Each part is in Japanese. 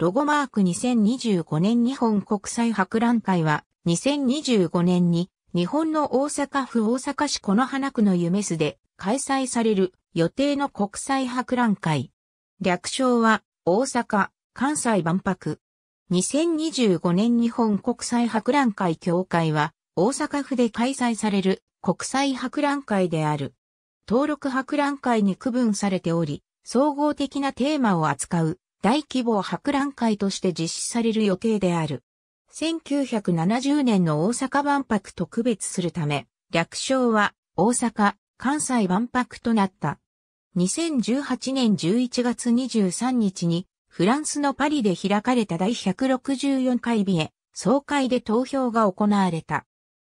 ロゴマーク2025年日本国際博覧会は2025年に日本の大阪府大阪市此花区の夢洲で開催される予定の国際博覧会。略称は大阪関西万博。2025年日本国際博覧会協会は大阪府で開催される国際博覧会である。登録博覧会に区分されており、総合的なテーマを扱う大規模博覧会として実施される予定である。1970年の大阪万博と区別するため、略称は大阪・関西万博となった。2018年11月23日にフランスのパリで開かれた第164回ビエ総会で投票が行われた。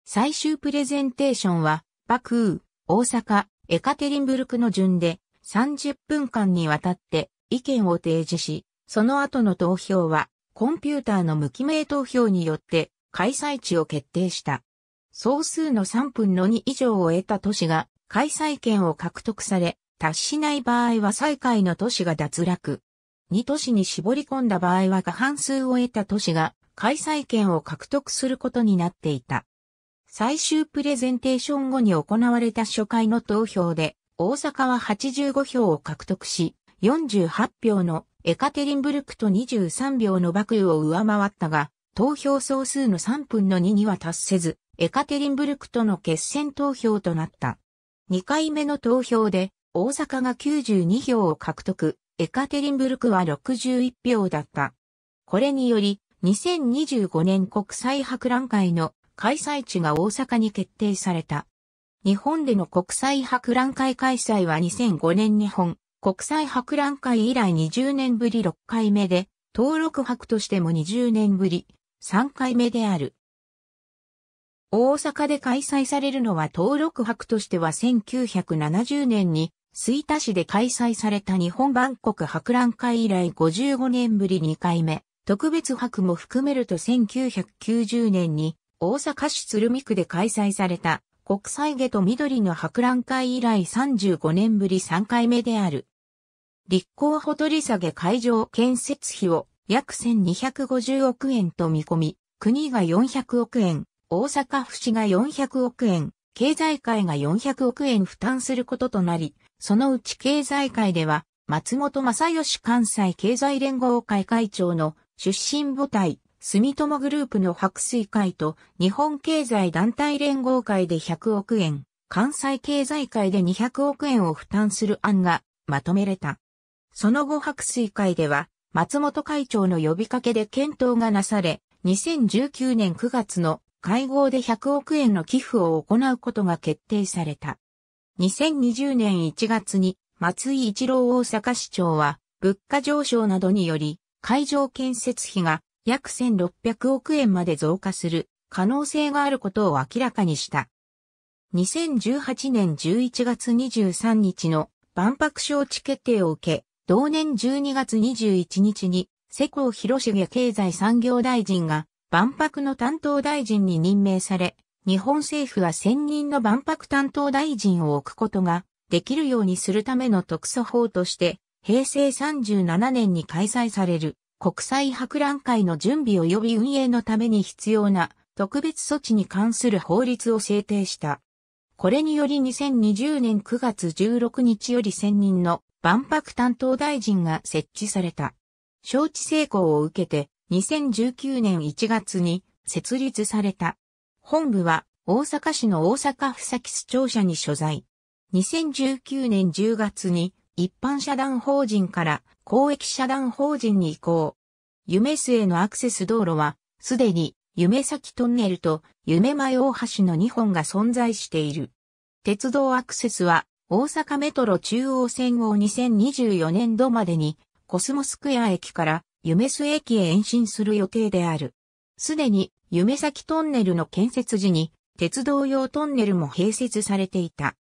最終プレゼンテーションは、バクー、大阪、エカテリンブルクの順で30分間にわたって意見を提示し、その後の投票はコンピューターの無記名投票によって開催地を決定した。総数の3分の2以上を得た都市が開催権を獲得され、達しない場合は最下位の都市が脱落。2都市に絞り込んだ場合は過半数を得た都市が開催権を獲得することになっていた。最終プレゼンテーション後に行われた初回の投票で、大阪は85票を獲得し、48票のエカテリンブルクと23票のク雨を上回ったが、投票総数の3分の2には達せず、エカテリンブルクとの決戦投票となった。2回目の投票で、大阪が92票を獲得、エカテリンブルクは61票だった。これにより、2025年国際博覧会の開催地が大阪に決定された。日本での国際博覧会開催は2005年日本国際博覧会以来20年ぶり6回目で、登録博としても20年ぶり3回目である。大阪で開催されるのは登録博としては1970年に吹田市で開催された日本万国博覧会以来55年ぶり2回目、特別博も含めると1990年に大阪市鶴見区で開催された国際下と緑の博覧会以来35年ぶり3回目である。立候補取り下げ会場建設費を約1250億円と見込み、国が400億円、大阪府市が400億円、経済界が400億円負担することとなり、そのうち経済界では、松本正義関西経済連合会会長の出身母体、住友グループの白水会と日本経済団体連合会で100億円、関西経済会で200億円を負担する案がまとめれた。その後白水会では松本会長の呼びかけで検討がなされ、2019年9月の会合で100億円の寄付を行うことが決定された。2020年1月に松井一郎大阪市長は物価上昇などにより会場建設費が約1600億円まで増加する可能性があることを明らかにした。2018年11月23日の万博招致決定を受け、同年12月21日に世耕広重経済産業大臣が万博の担当大臣に任命され、日本政府は専任の万博担当大臣を置くことができるようにするための特措法として、平成37年に開催される国際博覧会の準備及び運営のために必要な特別措置に関する法律を制定した。これにより2020年9月16日より専任の万博担当大臣が設置された。招致成功を受けて2019年1月に設立された。本部は大阪市の大阪府先市庁舎に所在。2019年10月に一般社団法人から公益社団法人に移行。夢洲へのアクセス道路は、すでに、夢先トンネルと夢前大橋の2本が存在している。鉄道アクセスは、大阪メトロ中央線を2024年度までに、コスモスクエア駅から夢洲駅へ延伸する予定である。すでに、夢先トンネルの建設時に、鉄道用トンネルも併設されていた。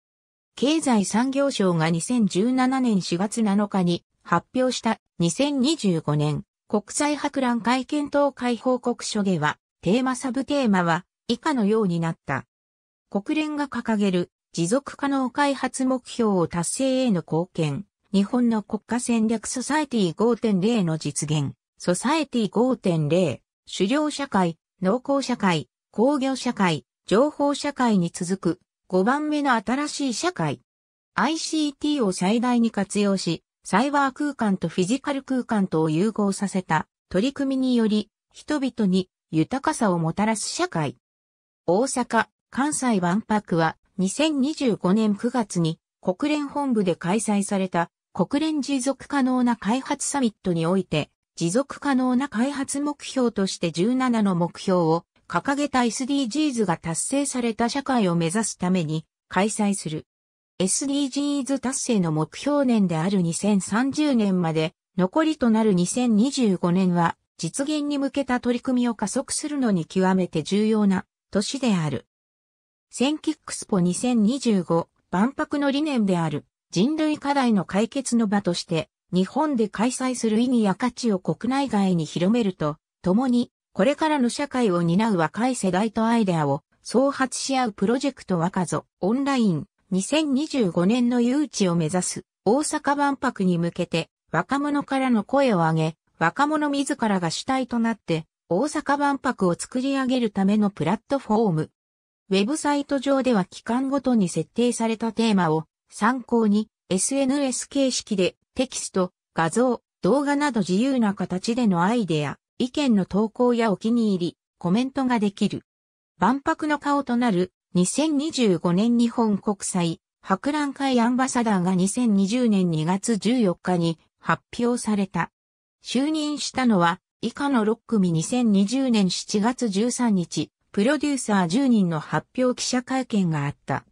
経済産業省が2017年4月7日に発表した2025年国際博覧会検討会報告書では、テーマサブテーマは以下のようになった。国連が掲げる持続可能開発目標を達成への貢献、日本の国家戦略ソサエティ5.0の実現、ソサエティ5.0、狩猟社会、農耕社会、工業社会、情報社会に続く5番目の新しい社会。ICT を最大に活用し、サイバー空間とフィジカル空間とを融合させた取り組みにより、人々に豊かさをもたらす社会。大阪・関西万博は2025年9月に国連本部で開催された国連持続可能な開発サミットにおいて持続可能な開発目標として17の目標を掲げた SDGs が達成された社会を目指すために開催する SDGs 達成の目標年である2030年まで、残りとなる2025年は、実現に向けた取り組みを加速するのに極めて重要な年である。センキックスポ2025万博の理念である人類課題の解決の場として日本で開催する意義や価値を国内外に広めるとともにこれからの社会を担う若い世代とアイデアを創発し合うプロジェクト若ぞオンライン2025年の誘致を目指す大阪万博に向けて若者からの声を上げ、若者自らが主体となって大阪万博を作り上げるためのプラットフォーム。ウェブサイト上では期間ごとに設定されたテーマを参考に SNS 形式でテキスト、画像、動画など自由な形でのアイデア、意見の投稿やお気に入り、コメントができる。万博の顔となる2025年日本国際博覧会アンバサダーが2020年2月14日に発表された。就任したのは以下の6組2020年7月13日、プロデューサー10人の発表記者会見があった。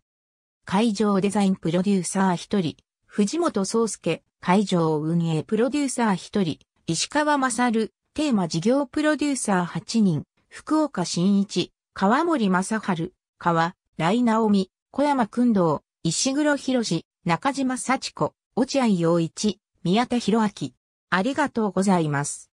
会場デザインプロデューサー1人、藤本壮介、会場運営プロデューサー1人、石川勝、テーマ事業プロデューサー8人、福岡新一、川森正春、川、雷直美、小山君堂、石黒博士、中島幸子、落合陽一、宮田博明。ありがとうございます。